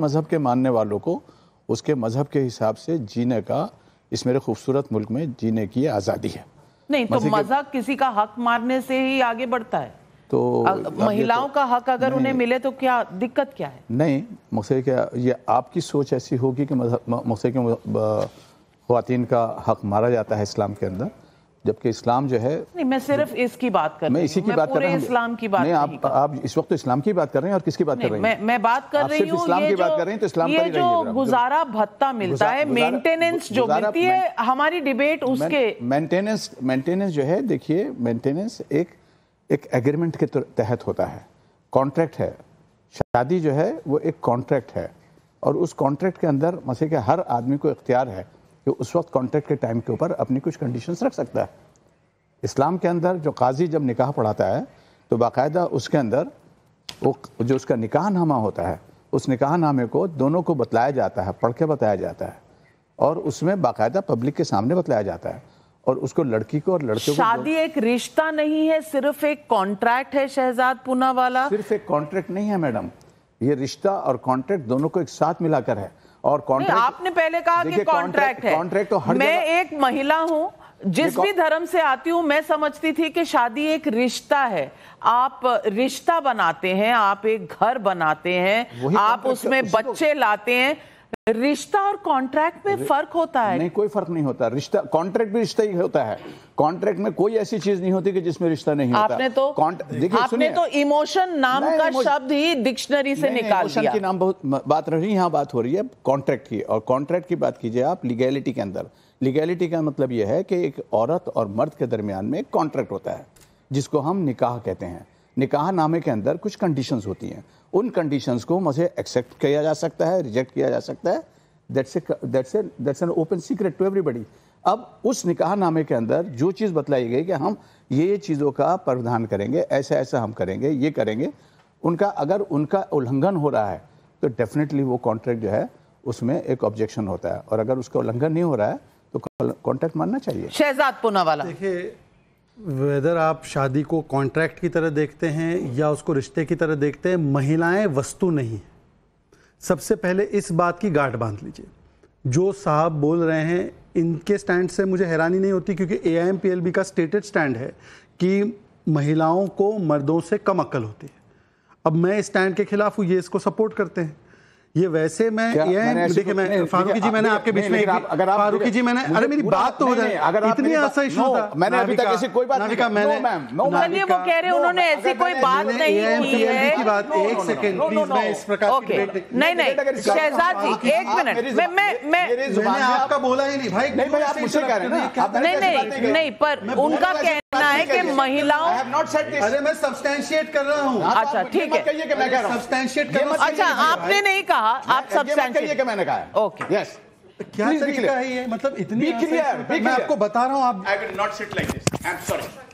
मज़हब के मानने वालों को उसके मज़हब के हिसाब से जीने का इस मेरे खूबसूरत मुल्क में जीने की आज़ादी है नहीं तो मजहब किसी का हक मारने से ही आगे बढ़ता है तो, तो- महिलाओं तो, का हक अगर उन्हें मिले तो क्या दिक्कत क्या है नहीं मुझसे क्या ये आपकी सोच ऐसी होगी कि मुझसे खुवान का हक मारा जाता है इस्लाम के अंदर जबकि इस्लाम जो है नहीं मैं सिर्फ इसकी बात कर मैं इसी की मैं बात कर रहा हूँ इस्लाम की बात नहीं आप आप इस वक्त तो इस्लाम की बात कर रहे हैं और किसकी बात कर रहे हैं मैं, मैं बात कर रही हूँ इस्लाम की बात कर रहे हैं तो इस्लाम ये जो गुजारा भत्ता मिलता है मेंटेनेंस जो मिलती है हमारी डिबेट उसके मेंटेनेंस मेंटेनेंस जो है देखिए मेंटेनेंस एक एक एग्रीमेंट के तहत होता है कॉन्ट्रैक्ट है शादी जो है वो एक कॉन्ट्रैक्ट है और उस कॉन्ट्रैक्ट के अंदर मसीह के हर आदमी को इख्तियार है कि उस वक्त कॉन्ट्रैक्ट के टाइम के ऊपर अपनी कुछ कंडीशंस रख सकता है इस्लाम के अंदर जो काजी जब निकाह पढ़ाता है तो बाकायदा उसके अंदर वो जो उसका निकाह नामा होता है उस निकाह नामे को दोनों को बतलाया जाता है पढ़ के बताया जाता है और उसमें बाकायदा पब्लिक के सामने बतलाया जाता है और उसको लड़की को और लड़के को शादी एक रिश्ता नहीं है सिर्फ एक कॉन्ट्रैक्ट है शहजाद पूना वाला सिर्फ एक कॉन्ट्रैक्ट नहीं है मैडम ये रिश्ता और कॉन्ट्रैक्ट दोनों को एक साथ मिलाकर है और कॉन्ट्रैक्ट आपने पहले कहा कि कॉन्ट्रैक्ट है कॉन्ट्रैक्ट तो हर मैं एक महिला हूँ जिस भी धर्म से आती हूँ मैं समझती थी कि शादी एक रिश्ता है आप रिश्ता बनाते हैं आप एक घर बनाते हैं आप उसमें बच्चे लाते हैं रिश्ता और कॉन्ट्रैक्ट में फर्क होता है नहीं कोई फर्क नहीं होता रिश्ता कॉन्ट्रैक्ट भी रिश्ता ही होता है कॉन्ट्रैक्ट में कोई ऐसी चीज नहीं होती कि जिसमें रिश्ता नहीं आपने होता तो देखिए आपने तो इमोशन नाम का शब्द ही डिक्शनरी से निकाल दिया के नाम बहुत बात रही यहाँ बात हो रही है कॉन्ट्रैक्ट की और कॉन्ट्रैक्ट की बात कीजिए आप लीगैलिटी के अंदर लीगैलिटी का मतलब यह है कि एक औरत और मर्द के दरमियान में कॉन्ट्रैक्ट होता है जिसको हम निकाह कहते हैं निकाह नामे के अंदर कुछ कंडीशंस होती हैं उन कंडीशंस को मुझे एक्सेप्ट किया जा सकता है रिजेक्ट किया जा सकता है that's that's that's an open secret to everybody अब उस निकाह नामे के अंदर जो चीज़ बतलाई गई कि हम ये ये चीज़ों का प्रावधान करेंगे ऐसा ऐसा हम करेंगे ये करेंगे उनका अगर उनका उल्लंघन हो रहा है तो डेफिनेटली वो कॉन्ट्रैक्ट जो है उसमें एक ऑब्जेक्शन होता है और अगर उसका उल्लंघन नहीं हो रहा है तो कॉन्ट्रैक्ट मानना चाहिए शहजाद पूना वाला देखिए वेदर आप शादी को कॉन्ट्रैक्ट की तरह देखते हैं या उसको रिश्ते की तरह देखते हैं महिलाएं वस्तु नहीं सबसे पहले इस बात की गांठ बांध लीजिए जो साहब बोल रहे हैं इनके स्टैंड से मुझे हैरानी नहीं होती क्योंकि ए का स्टेटेड स्टैंड है कि महिलाओं को मर्दों से कम अक्ल होती है अब मैं इस स्टैंड के खिलाफ हूँ ये इसको सपोर्ट करते हैं ये वैसे मैं ये देखिए मैं फारूकी जी मैंने आपके बीच में अगर आप फारूकी जी मैंने अरे मेरी बात तो हो जाए अगर इतनी आसान इशू था मैंने अभी तक ऐसी कोई बात नहीं कहा मैंने मैम वो कह रहे हैं उन्होंने ऐसी कोई बात नहीं की है की बात एक सेकंड प्लीज मैं इस प्रकार की नहीं नहीं शहजाद जी एक मिनट मैं मैं मैं आपका बोला ही नहीं भाई नहीं भाई आप मुझसे कह रहे हैं नहीं नहीं नहीं पर उनका कहना है कि महिलाओं अरे मैं सब्सटेंशिएट कर रहा हूँ अच्छा ठीक है सब्सटैंशिएट अच्छा आपने नहीं कहा आप सब्सटेंशिएट कि मैंने कहा ओके यस क्या तरीका है ये मतलब इतनी मैं आपको बता रहा हूँ आप I will not sit like this I am sorry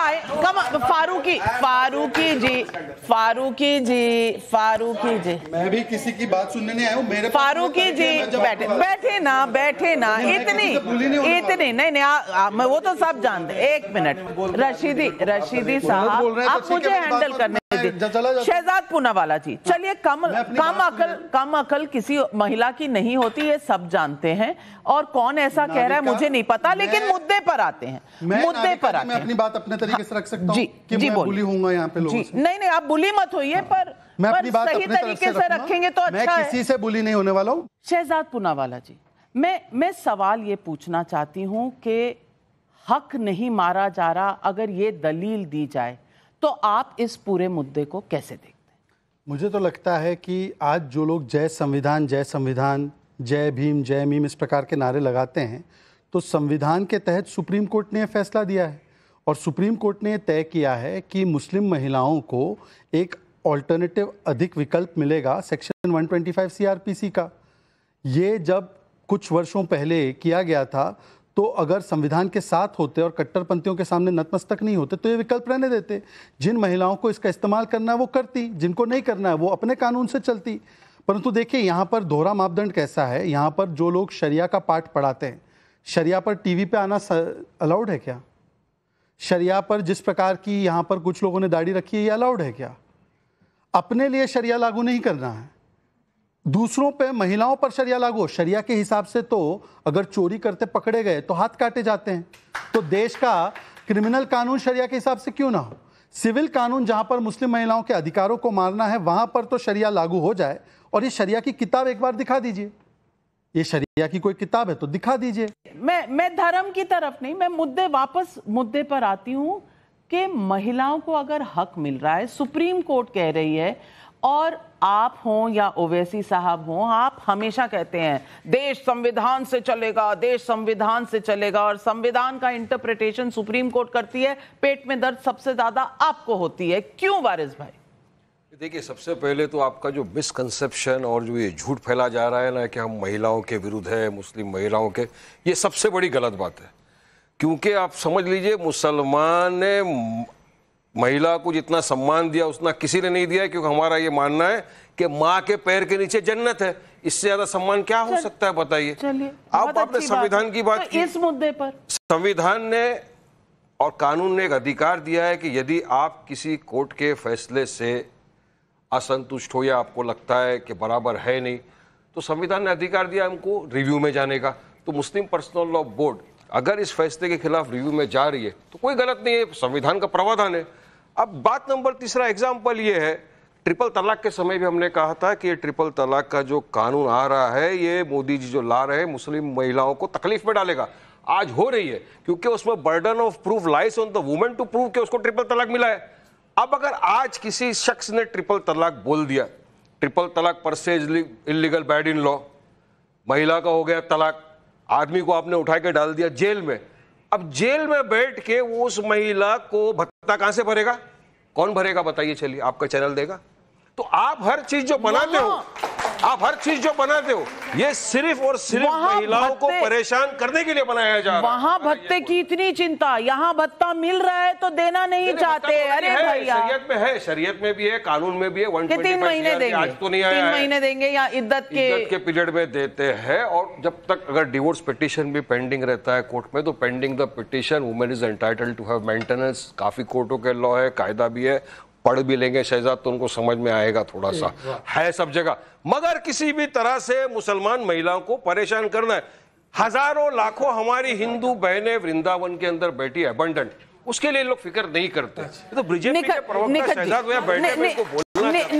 I come Farooqui Farooqui जी फारूकी जी फारूकी जी मैं भी किसी की बात सुनने नहीं आया मेरे फारूकी जी बैठे बैठे ना बैठे ना इतनी इतनी नहीं नहीं वो तो सब जानते एक मिनट रशीदी रशीदी साहब आप तो मुझे हैंडल करने होगी शहजाद पूनावाला जी हाँ, चलिए कम कम अकल कम अकल किसी महिला की नहीं होती ये सब जानते हैं और कौन ऐसा कह रहा है मुझे नहीं पता लेकिन मुद्दे पर आते हैं मुद्दे पर आते हैं अपनी बात अपने तरीके से रख सकता जी जी बुली यहाँ पे नहीं नहीं आप बुली मत होइए हाँ। पर मैं अपनी बात सही तरीके से रखेंगे तो अच्छा मैं किसी से बुली नहीं होने वाला हूँ शहजाद पुनावाला जी मैं मैं सवाल ये पूछना चाहती हूँ कि हक नहीं मारा जा रहा अगर ये दलील दी जाए तो आप इस पूरे मुद्दे को कैसे देखते हैं मुझे तो लगता है कि आज जो लोग जय संविधान जय संविधान जय भीम जय मीम इस प्रकार के नारे लगाते हैं तो संविधान के तहत सुप्रीम कोर्ट ने यह फैसला दिया है और सुप्रीम कोर्ट ने तय किया है कि मुस्लिम महिलाओं को एक ऑल्टरनेटिव अधिक विकल्प मिलेगा सेक्शन 125 ट्वेंटी का ये जब कुछ वर्षों पहले किया गया था तो अगर संविधान के साथ होते और कट्टरपंथियों के सामने नतमस्तक नहीं होते तो ये विकल्प रहने देते जिन महिलाओं को इसका इस्तेमाल करना है वो करती जिनको नहीं करना है वो अपने कानून से चलती परंतु देखिए यहाँ पर दोहरा मापदंड कैसा है यहाँ पर जो लोग शरिया का पाठ पढ़ाते हैं शरिया पर टीवी पे आना अलाउड है क्या शरिया पर जिस प्रकार की यहाँ पर कुछ लोगों ने दाढ़ी रखी है ये अलाउड है क्या अपने लिए शरिया लागू नहीं करना है दूसरों पे महिलाओं पर शरिया लागू शरिया के हिसाब से तो अगर चोरी करते पकड़े गए तो हाथ काटे जाते हैं तो देश का क्रिमिनल कानून शरिया के हिसाब से क्यों ना हो सिविल कानून जहां पर मुस्लिम महिलाओं के अधिकारों को मारना है वहां पर तो शरिया लागू हो जाए और ये शरिया की किताब एक बार दिखा दीजिए ये शरिया की कोई किताब है तो दिखा दीजिए मैं मैं धर्म की तरफ नहीं मैं मुद्दे वापस मुद्दे पर आती हूँ कि महिलाओं को अगर हक मिल रहा है सुप्रीम कोर्ट कह रही है और आप हों या ओवैसी साहब हों आप हमेशा कहते हैं देश संविधान से चलेगा देश संविधान से चलेगा और संविधान का इंटरप्रिटेशन सुप्रीम कोर्ट करती है पेट में दर्द सबसे ज्यादा आपको होती है क्यों वारिस भाई देखिए सबसे पहले तो आपका जो मिसकंसेप्शन और जो ये झूठ फैला जा रहा है ना कि हम महिलाओं के विरुद्ध है मुस्लिम महिलाओं के ये सबसे बड़ी गलत बात है क्योंकि आप समझ लीजिए मुसलमान ने महिला को जितना सम्मान दिया उतना किसी ने नहीं दिया क्योंकि हमारा ये मानना है कि माँ के पैर के नीचे जन्नत है इससे ज्यादा सम्मान क्या हो सकता है बताइए आप आपने संविधान की बात तो की इस मुद्दे पर संविधान ने और कानून ने एक अधिकार दिया है कि यदि आप किसी कोर्ट के फैसले से असंतुष्ट हो या आपको लगता है कि बराबर है नहीं तो संविधान ने अधिकार दिया हमको रिव्यू में जाने का तो मुस्लिम पर्सनल लॉ बोर्ड अगर इस फैसले के खिलाफ रिव्यू में जा रही है तो कोई गलत नहीं है संविधान का प्रावधान है अब बात नंबर तीसरा एग्जाम्पल ये है ट्रिपल तलाक के समय भी हमने कहा था कि ये ट्रिपल तलाक का जो कानून आ रहा है ये मोदी जी जो ला रहे हैं मुस्लिम महिलाओं को तकलीफ में डालेगा आज हो रही है क्योंकि उसमें burden of proof lies on the women to prove के उसको ट्रिपल तलाक मिला है अब अगर आज किसी शख्स ने ट्रिपल तलाक बोल दिया ट्रिपल तलाक पर से इलीगल बैड इन लॉ महिला का हो गया तलाक आदमी को आपने उठा के डाल दिया जेल में अब जेल में बैठ के वो उस महिला को भत्ता कहां से भरेगा कौन भरेगा बताइए चलिए आपका चैनल देगा तो आप हर चीज जो बनाते हो हाँ, हाँ। आप हर चीज जो बनाते हो ये सिर्फ और सिर्फ महिलाओं को परेशान करने के लिए बनाया जा रहा है वहाँ भत्ते की इतनी चिंता यहाँ भत्ता मिल रहा है तो देना नहीं चाहते तो अरे भैया शरीयत में है शरीयत में भी है कानून में भी है तीन महीने देंगे आज तो नहीं आया तीन महीने देंगे या इद्दत के इद्दत के पीरियड में देते हैं और जब तक अगर डिवोर्स पिटिशन भी पेंडिंग रहता है कोर्ट में तो pending the petition women is entitle to have maintenance काफी कोर्टों के लॉ है कायदा भी है पढ़ भी लेंगे शहजाद तो उनको समझ में आएगा थोड़ा सा है सब जगह मगर किसी भी तरह से मुसलमान महिलाओं को परेशान करना है हजारों लाखों हमारी हिंदू बहनें वृंदावन के अंदर बैठी है अबंडेंट उसके लिए लोग फिक्र नहीं करते अच्छा। तो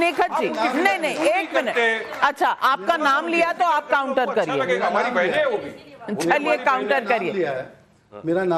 निखत जी नहीं नहीं एक मिनट अच्छा आपका नाम लिया तो आप काउंटर अच्छा करिए चलिए काउंटर करिए मेरा नाम